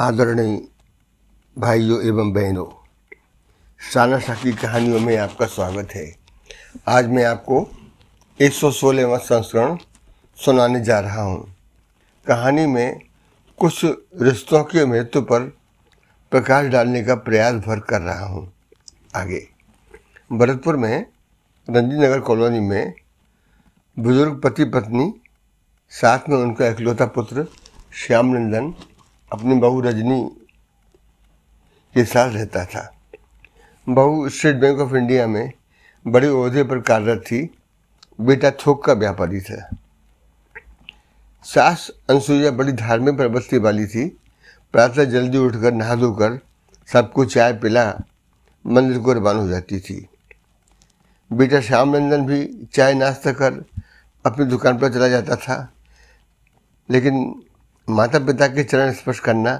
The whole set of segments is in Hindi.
आदरणीय भाइयों एवं बहनों सानासा की कहानियों में आपका स्वागत है आज मैं आपको एक सौ सोलहवा संस्करण सुनाने जा रहा हूँ कहानी में कुछ रिश्तों के महत्व पर प्रकाश डालने का प्रयास भर कर रहा हूँ आगे भरतपुर में रंजी नगर कॉलोनी में बुजुर्ग पति पत्नी साथ में उनका इकलौता पुत्र श्याम नंदन अपनी बहू रजनी के साथ रहता था बहू स्टेट बैंक ऑफ इंडिया में बड़े अहदे पर कार्यरत थी बेटा थोक का व्यापारी था सास अनसुईया बड़ी धार्मिक प्रवृत्ति वाली थी प्रातः जल्दी उठकर नहा धोकर सबको चाय पिला मंदिर को रवान हो जाती थी बेटा श्याम रंजन भी चाय नाश्ता कर अपनी दुकान पर चला जाता था लेकिन माता पिता के चरण स्पर्श करना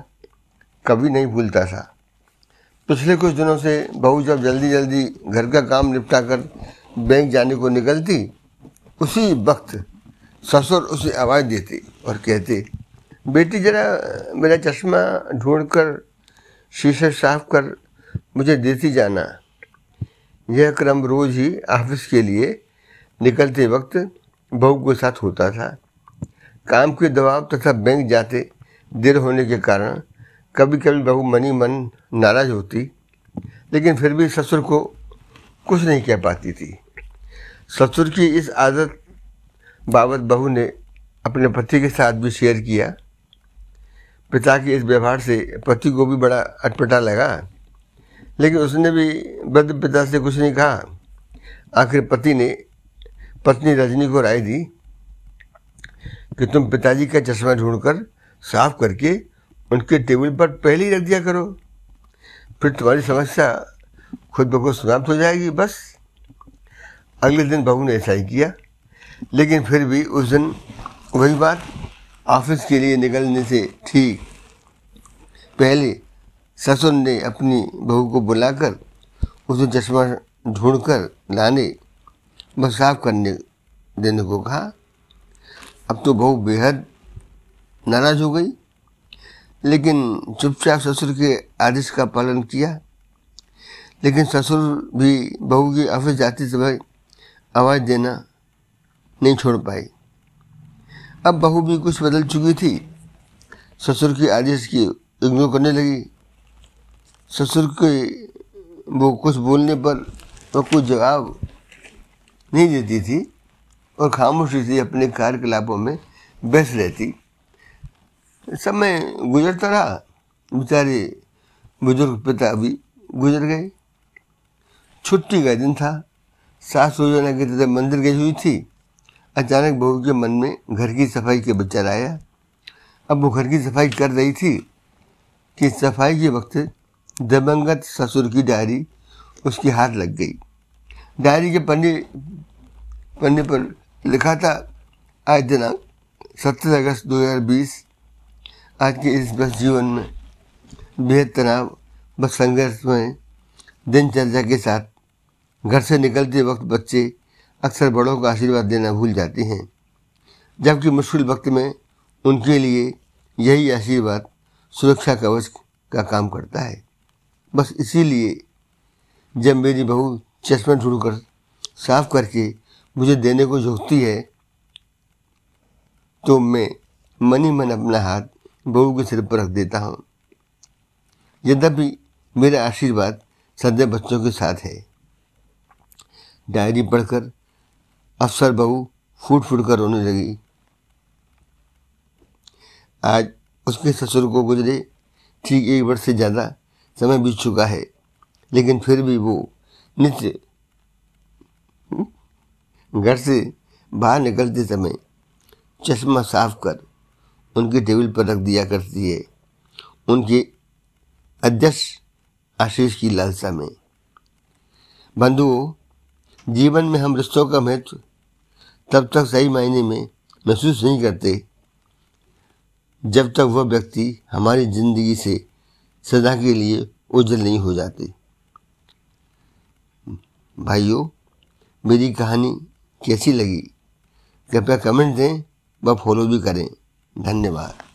कभी नहीं भूलता था पिछले कुछ दिनों से बहू जब जल्दी जल्दी घर का काम निपटाकर बैंक जाने को निकलती उसी वक्त ससुर उसे आवाज़ देती और कहती बेटी जरा मेरा चश्मा ढूंढ कर शीशे साफ कर मुझे देती जाना यह क्रम रोज़ ही ऑफिस के लिए निकलते वक्त बहू के साथ होता था काम के दबाव तथा बैंक जाते देर होने के कारण कभी कभी बहू मनी मन नाराज होती लेकिन फिर भी ससुर को कुछ नहीं कह पाती थी ससुर की इस आदत बाबत बहू ने अपने पति के साथ भी शेयर किया पिता के इस व्यवहार से पति को भी बड़ा अटपटा लगा लेकिन उसने भी वृद्ध पिता से कुछ नहीं कहा आखिर पति ने पत्नी रजनी को राय दी कि तुम पिताजी का चश्मा ढूंढकर साफ करके उनके टेबल पर पहले ही रख दिया करो फिर तुम्हारी समस्या खुद ब खुद समाप्त हो जाएगी बस अगले दिन बहू ने ऐसा ही किया लेकिन फिर भी उस दिन वही बात ऑफिस के लिए निकलने से ठीक पहले ससुर ने अपनी बहू को बुलाकर उसे चश्मा ढूंढकर लाने व साफ करने देने को कहा अब तो बहू बेहद नाराज हो गई लेकिन चुपचाप ससुर के आदेश का पालन किया लेकिन ससुर भी बहू की ऑफिस जाते समय आवाज़ देना नहीं छोड़ पाई अब बहू भी कुछ बदल चुकी थी ससुर के आदेश की इग्नोर करने लगी ससुर के वो कुछ बोलने पर वो कुछ जवाब नहीं देती थी और खामोशी से अपने कार्यकलापों में व्यस्त रहती समय गुजरता रहा बेचारे बुजुर्ग पिता भी गुजर गए छुट्टी का दिन था सास योजना के तथा मंदिर गई हुई थी अचानक बहू के मन में घर की सफाई के विचार आया अब वो घर की सफाई कर रही थी कि सफाई के वक्त दबंगत ससुर की डायरी उसके हाथ लग गई डायरी के पन्ने पन्ने पर लिखा था आज दिनांक सत्रह अगस्त 2020 आज के इस बस जीवन में बेहद तनाव व संघर्ष में दिनचर्या के साथ घर से निकलते वक्त बच्चे अक्सर बड़ों का आशीर्वाद देना भूल जाते हैं जबकि मुश्किल वक्त में उनके लिए यही आशीर्वाद सुरक्षा कवच का काम करता है बस इसीलिए जब मेरी बहू चश्मा ढूंढ कर साफ करके मुझे देने को झुकती है तो मैं मनी मन अपना हाथ बहू के सिर पर रख देता हूँ यद्यपि मेरा आशीर्वाद सदैव बच्चों के साथ है डायरी पढ़कर अफसर बहू फूट फूट कर रोने लगी आज उसके ससुर को गुजरे ठीक एक वर्ष से ज़्यादा समय बीत चुका है लेकिन फिर भी वो नित्य घर से बाहर निकलते समय चश्मा साफ कर उनके टेबल पर रख दिया करती है उनके अध्यक्ष आशीष की लालसा में बंधुओं जीवन में हम रिश्तों का महत्व तब तक सही मायने में महसूस नहीं करते जब तक वह व्यक्ति हमारी ज़िंदगी से सदा के लिए उजल नहीं हो जाते भाइयों मेरी कहानी कैसी लगी कृपया कमेंट दें व फॉलो भी करें धन्यवाद